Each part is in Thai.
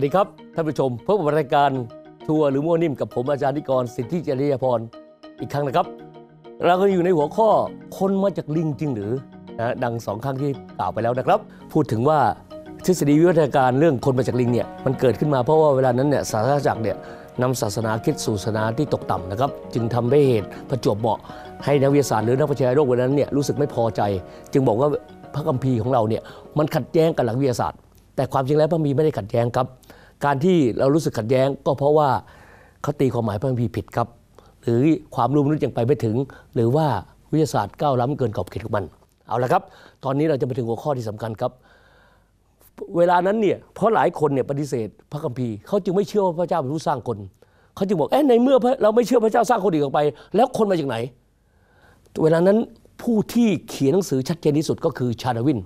วัสดีครับท่านผู้ชม พบกับรายการทัวร์หรือมั่วนิ่มกับผมอาจารย์นิกรสิทธิเจริยพรอีกครั้งนะครับ เราก็อยู่ในหัวข้อคนมาจากลิงจริงหรือนะดังสองครั้งที่กล่าวไปแล้วนะครับ พูดถึงว่าทฤษฎีวิวัฒนาการเรื่องคนมาจากลิงเนี่ยมันเกิดขึ้นมาเพราะว่าเวลานั้นเนี่ยศาสนาจักรเนี่ยนำศาสนาคิดสู่ศาสนาที่ตกต่ำนะครับจึงทำให้เหตุประจวบเหมาะให้นักวิทยาศาสตร์หรือนักประชาโลกวันนั้นเนี่ยรู้สึกไม่พอใจ จึงบอกว่าพระคัมภีร์ของเราเนี่ยมันขัดแย้งกับหลักวิทยาศาสตร์ แต่ความจริงแล้วพระมีไม่ได้ขัดแย้งครับการที่เรารู้สึกขัดแย้งก็เพราะว่าเขาตีความหมายพระคัมภีร์ผิดครับ หรือความรู้มนุษย์ยังไปไม่ถึง หรือว่าวิทยาศาสตร์ก้าวล้ำเกินขอบเขตของมัน เอาละครับ ตอนนี้เราจะไปถึงหัวข้อที่สำคัญครับ เวลานั้นเนี่ย เพราะหลายคนเนี่ยปฏิเสธ พระคัมภีร์เขาจึงไม่เชื่อว่าพระเจ้าเป็นผู้สร้างคน เขาจึงบอกเอ๊ะในเมื่อเราไม่เชื่อพระเจ้าสร้างคนอีกออกไป แล้วคนมาจากไหน เวลานั้นผู้ที่เขียนหนังสือชัดเจนที่สุดก็คือชาดวิน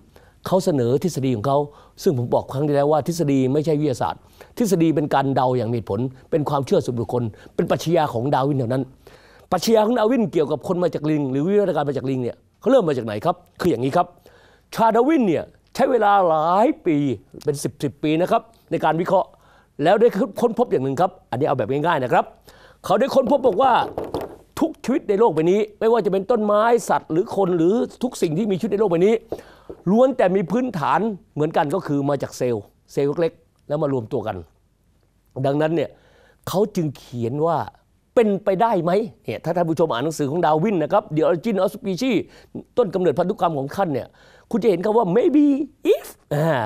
เขาเสนอทฤษฎีของเขาซึ่งผมบอกครั้งที่แล้วว่าทฤษฎีไม่ใช่วิทยาศาสตร์ทฤษฎีเป็นการเดาอย่างมีผล เป็นความเชื่อส่วนบุคคลเป็นปรัชญาของดาวินเท่านั้น ปรัชญาของดาวินเกี่ยวกับคนมาจากลิง หรือวิวัฒนาการมาจากลิงเนี่ยเขาเริ่มมาจากไหนครับคืออย่างนี้ครับ ชาดาวินเนี่ยใช้เวลาหลายปีเป็น 10บสปีนะครับในการวิเคราะห์แล้วได้ค้นพบอย่างหนึ่งครับ อันนี้เอาแบบง่ายๆนะครับเขาได้ค้นพบบอกว่าทุกชีวิตในโลกใบนี้ ไม่ว่าจะเป็นต้นไม้สัตว์ หรือคนหรือทุกสิ่งที่มีชีวิตในโลกใบนี้ล้วนแต่มีพื้นฐานเหมือนกันก็คือมาจากเซลล์ เซลล์เล็กๆแล้วมารวมตัวกัน ดังนั้นเนี่ยเขาจึงเขียนว่าเป็นไปได้ไหมเนี่ยถ้าท่านผู้ชมอ่านหนังสือของดาวินนะครับเดี๋ยวจินออสปีชีต้นกำเนิดพันธุกรรมของขั้นเนี่ยคุณจะเห็นคำว่า maybe if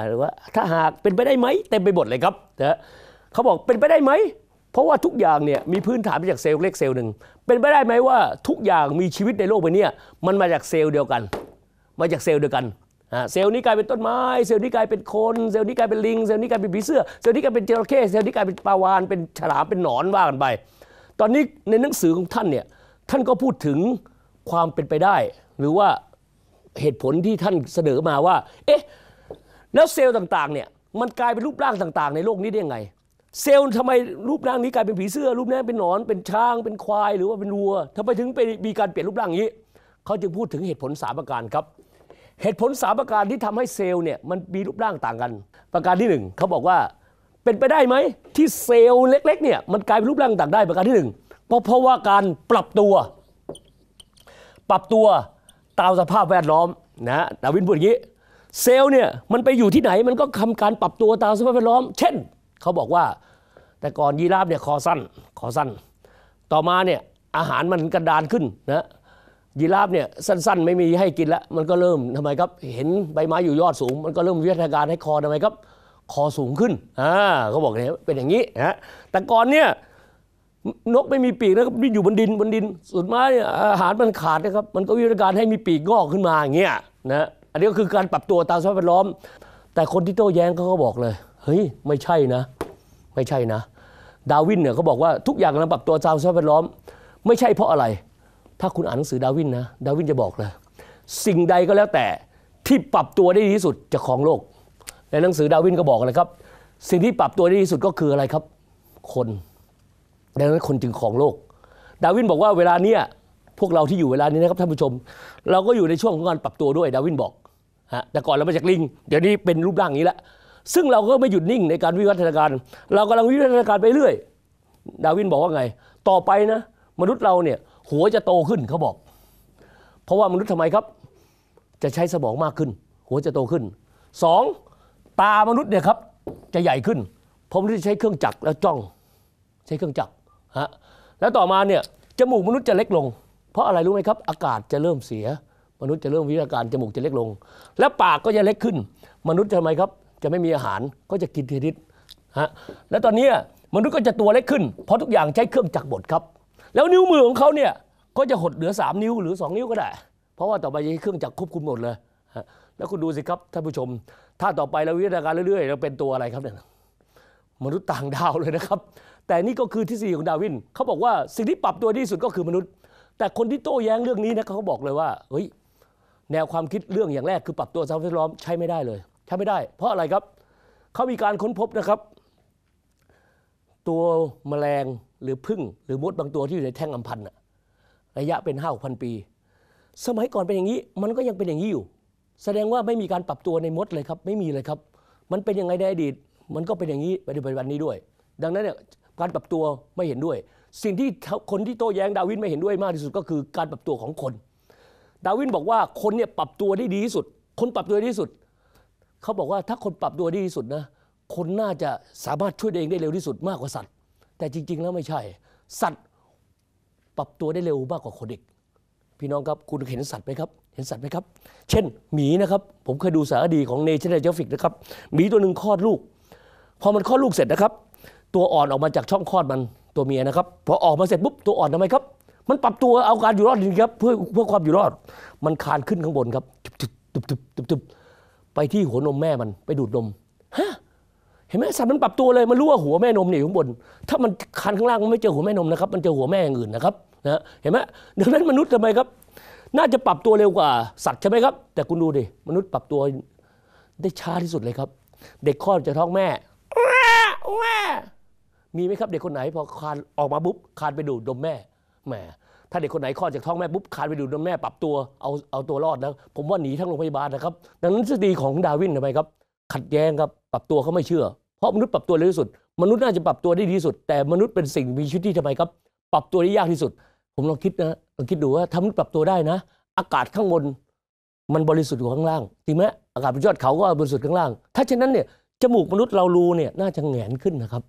หรือว่าถ้าหากเป็นไปได้ไหมเต็มไปหมดเลยครับนะเขาบอกเป็นไปได้ไหม เพราะว่าทุกอย่างเนี่ยมีพื้นฐานมาจากเซลล์เล็กเซลล์หนึ่งเป็นไปได้ไหมว่า ทุกอย่างมีชีวิตในโลกใบนี้มันมาจากเซลล์เดียวกัน มาจากเซลล์เดียวกันเซลล์นี้กลายเป็นต้นไม้เซลล์นี้กลายเป็นคนเซลล์นี้กลายเป็นลิงเซลล์นี้กลายเป็นผีเสื้อเซลล์นี้กลายเป็นจระเข้เซลล์นี้กลายเป็นปลาวานเป็นฉลามเป็นหนอนว่ากันไปตอนนี้ในหนังสือของท่านเนี่ยท่านก็พูดถึงความเป็นไปได้ หรือว่าเหตุผลที่ท่านเสนอมาว่า เอ๊ะแล้วเซลล์ต่างๆ เนี่ยมันกลายเป็นรูปร่างต่างๆ ในโลกนี้ได้ยังไง เซลล์ทำไมรูปร่างนี้กลายเป็นผีเสื้อ รูปนี้เป็นหนอนเป็นช้างเป็นควาย หรือว่าเป็นวัวทำไมถึงไปมีการเปลี่ยนรูปร่างนี้เขาจึงพูดถึงเหตุผลสามประการครับเหตุผลสาประการที่ทำให้เซลล์เนี่ยมันมีรูปร่างต่างกันประการที่ 1เขาบอกว่าเป็นไปได้ไหมที่เซลล์เล็กๆเนี่ยมันกลายเป็นรูปร่างต่างได้ประการที่ 1 เพราะเพราะว่าการปรับตัว ปรับตัวตามสภาพแวดล้อมนะดาวินพูดอย่างนี้เซลล์เนี่ยมันไปอยู่ที่ไหนมันก็ทาการปรับตัวตามสภาพแวดล้อม เช่นเขาบอกว่า แต่ก่อนยีราฟเนี่ยคอสั้นคอสั้น ต่อมาเนี่ยอาหารมันกระดานขึ้นนะยีราฟเนี่ยสั้น ๆไม่มีให้กินแล้วมันก็เริ่มทำไมครับเห็นใบไม้อยู่ยอดสูง มันก็เริ่มวิทยาการให้คอทำไมครับคอสูงขึ้นอ่าเขาบอกเนี่ยเป็นอย่างนี้นะแต่ก่อนเนี่ยนกไม่มีปีกนะครับนอยู่บนดินบนดินสุดท้ายอาหารมันขาดนะครับมันก็วิทยาการให้มีปีกงอกขึ้นมาอย่างเงี้ยนะอันนี้ก็คือการปรับตัวตามสภาพแวดล้อม แต่คนที่โต้แย้งเขาก็บอกเลยเฮ้ยไม่ใช่นะ ไม่ใช่นะ ดาวินเนี่ยเขาบอกว่าทุกอย่างกำลังปรับตัวตามสภาพแวดล้อม ไม่ใช่เพราะอะไรถ้าคุณอ่านหนังสือดาวินนะดาวินจะบอกเลยสิ่งใดก็แล้วแต่ที่ปรับตัวได้ดีที่สุดจะครองโลก ในหนังสือดาวินก็บอกเลยครับ สิ่งที่ปรับตัวได้ดีที่สุดก็คืออะไรครับ คนดังนั้นคนจึงครองโลก ดาวินบอกว่าเวลาเนี้ยพวกเราที่อยู่เวลานี้นะครับ ท่านผู้ชม เราก็อยู่ในช่วงของการปรับตัวด้วยดาวินบอกฮะแต่ก่อนเรามาจากลิงเดี๋ยวนี้เป็นรูปร่างนี้ละซึ่งเราก็ไม่หยุดนิ่งในการวิวัฒนาการ เรากำลังวิวัฒนาการไปเรื่อยดาวินบอกว่าไง ต่อไปนะ มนุษย์เราเนี่ยหัวจะโตขึ้นเขาบอก เพราะว่ามนุษย์ทำไมครับ จะใช้สมองมากขึ้น หัวจะโตขึ้นสองตามนุษย์เนี่ยครับจะใหญ่ขึ้น เพราะมนุษย์ใช้เครื่องจักรแล้วจ้องใช้เครื่องจักรฮะแล้วต่อมาเนี่ยจมูกมนุษย์จะเล็กลง เพราะอะไรรู้ไหมครับอากาศจะเริ่มเสีย มนุษย์จะเริ่มวิทยาการจมูกจะเล็กลง และปากก็จะเล็กขึ้น มนุษย์ทำไมครับ จะไม่มีอาหารก็จะกินเทีนิสฮะและตอนนี้มนุษย์ก็จะตัวเล็กขึ้นเพราะทุกอย่างใช้เครื่องจักรบดครับแล้วนิ้วมือของเขาเนี่ย ก็จะหดเหลือ 3 นิ้วหรือ 2 นิ้วก็ได้ เพราะว่าต่อไปจะเครื่องจักรควบคุมหมดเลยแล้วคุณดูสิครับ ท่านผู้ชม ถ้าต่อไปเราวิทยาการเรื่อยๆเราเป็นตัวอะไรครับเนี่ยมนุษย์ต่างดาวเลยนะครับ แต่นี่ก็คือทฤษฎีของดาวินเขาบอกว่าสิ่งที่ปรับตัวที่สุดก็คือมนุษย์ แต่คนที่โต้แย้งเรื่องนี้นะเขาบอกเลยว่าเฮ้ยแนวความคิดเรื่องอย่างแรกคือปรับตัวสภาพแวดล้อมใช้ไม่ได้เลยใช้ไม่ได้ เพราะอะไรครับเขามีการค้นพบนะครับ ตัวแมลงหรือพึ่งหรือมดบางตัวที่อยู่ในแท่งอัมพันธ์ระยะเป็นห้าหกพันปี สมัยก่อนเป็นอย่างนี้ มันก็ยังเป็นอย่างนี้อยู่ แสดงว่าไม่มีการปรับตัวในมดเลยครับ ไม่มีเลยครับ มันเป็นยังไงในอดีต มันก็เป็นอย่างนี้ปัจจุบันนี้ด้วย ดังนั้นเนี่ยการปรับตัวไม่เห็นด้วย สิ่งที่คนที่โต้แย้งดาวินไม่เห็นด้วยมากที่สุดก็คือ การปรับตัวของคน ดาวินบอกว่าคนเนี่ยปรับตัวได้ดีที่สุด คนปรับตัวได้ที่สุดเขาบอกว่าถ้าคนปรับตัวได้ดีที่สุดนะคนน่าจะสามารถช่วยตัวเองได้เร็วที่สุดมากกว่าสัตวแต่จริงๆ แล้วไม่ใช่ สัตว์ปรับตัวได้เร็วมากกว่าคนอีกพี่น้องครับคุณเห็นสัตว์ไหมครับ เห็นสัตว์ไหมครับ เช่นหมีนะครับผมเคยดูสารคดีของเนเชอรนเจฟิกนะครับหมีตัวหนึ่งคลอดลูก พอมันคลอดลูกเสร็จนะครับ ตัวอ่อนออกมาจากช่องคลอดมันตัวเมียนะครับ พอออกมาเสร็จปุ๊บตัวอ่อนทำไมครับ มันปรับตัวเอาการอยู่รอดจริงครับเพื่อเพื่อความอยู่รอดมันคานขึ้นข้างบนครับตึบตึบตึบตึบไปที่หัวนมแม่มันไปดูดนมเห็นไหมสัตว์มันปรับตัวเลยมันรู้ว่าหัวแม่นมเนี่ยอยู่ข้างบน ถ้ามันคันข้างล่างมันไม่เจอหัวแม่นมนะครับมันเจอหัวแม่องื่นนะครับนะเห็นไหมดังนั้นมนุษย์ทำไมครับ น่าจะปรับตัวเร็วกว่าสัตว์ใช่ไหมครับแต่คุณดูดิมนุษย์ปรับตัวได้ช้าที่สุดเลยครับ เด็กคลอดจากท้องแม่แม่มีไหมครับ เด็กคนไหน พอคานออกมาปุ๊บคานไปดูดนมแม่แหมถ้าเด็กคนไหนคลอดจากท้องแม่ปุ๊บคานไปดูดนมแม่ปรับตัวเอาเอาตัวรอดนะผมว่าหนีทั้งโรงพยาบาลนะครับดังนั้นทฤษฎีของดาวินทำไมครับขัดแย้งครับ ปรับตัวเขาไม่เชื่อเพราะมนุษย์ปรับตัวเร็วที่สุดมนุษย์น่าจะปรับตัวได้ดีที่สุด แต่มนุษย์เป็นสิ่งมีชีวิตที่ทำไมครับ ปรับตัวได้ยากที่สุดผมลองคิดนะลองคิดดูว่าทำปรับตัวได้นะอากาศข้างบนมันบริสุทธิ์อยู่ข้างล่างจริงไหมอากาศบนยอดเขาก็บริสุทธิ์ข้างล่างถ้าเช่นนั้นเนี่ยจมูกมนุษย์เรารูเนี่ยน่าจะแหงนขึ้นนะครับ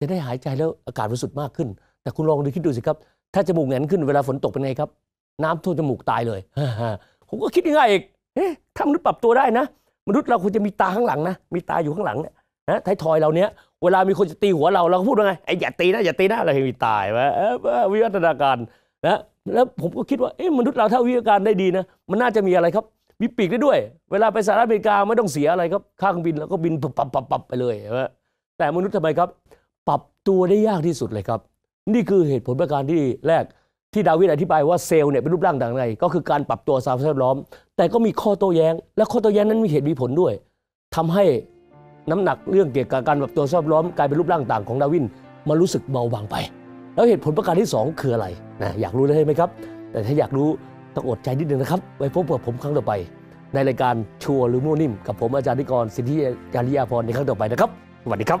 จะได้หายใจแล้วอากาศบริสุทธิ์มากขึ้น แต่คุณลองดูคิดดูสิครับ ถ้าจมูกแหงนขึ้นเวลาฝนตกเป็นไงครับ น้ำท่วมจมูกตายเลยผมก็คิดง่ายอีกเฮ้นุษย์ปรับตัวได้นะมนุษย์เราควรจะมีตาข้างหลังนะ มีตาอยู่ข้างหลังเนี่ยนะท้ายทอยเราเนี้ยเวลามีคนจะตีหัวเราเราก็พูดว่าไงไอ้อย่าตีนะอย่าตีนะเราเห็นมีตายหมวิวัฒนาการนะแล้วผมก็คิดว่าเอ๊ะมนุษย์เราถ้าวิวัฒนาการได้ดีนะ มันน่าจะมีอะไรครับมีปีกได้ด้วย เวลาไปสหรัฐอเมริกาไม่ต้องเสียอะไรครับค่าเครื่องบินแล้วก็บินปับปับปับับไปเลยนะแต่มนุษย์ทำไมครับ ปรับตัวได้ยากที่สุดเลยครับ นี่คือเหตุผลประการที่แรกที่ดาวิดอธิบายว่าเซลล์เนี่ยเป็นรูปร่างดังไรก็คือการปรับตัวสภาพแวดล้อมแต่ก็มีข้อโต้แย้ง และข้อโต้แย้งนั้นมีเหตุมีผลด้วย ทำให้น้ำหนักเรื่องเกี่ยวกับการปรับตัวสภาพแวดล้อมกลายเป็นรูปร่างต่างของดาวินมารู้สึกเบาบางไปแล้วเหตุผลประการที่ 2 คืออะไรนะอยากรู้ได้ไหมครับแต่ถ้าอยากรู้ต้องอดใจนิดนึงนะครับ ไว้พบกับผมครั้งต่อไป ในรายการชัวร์หรือมั่วนิ่มกับผมอาจารย์นิกรสิทธิยาริยาพรในครั้งต่อไปนะครับสวัสดีครับ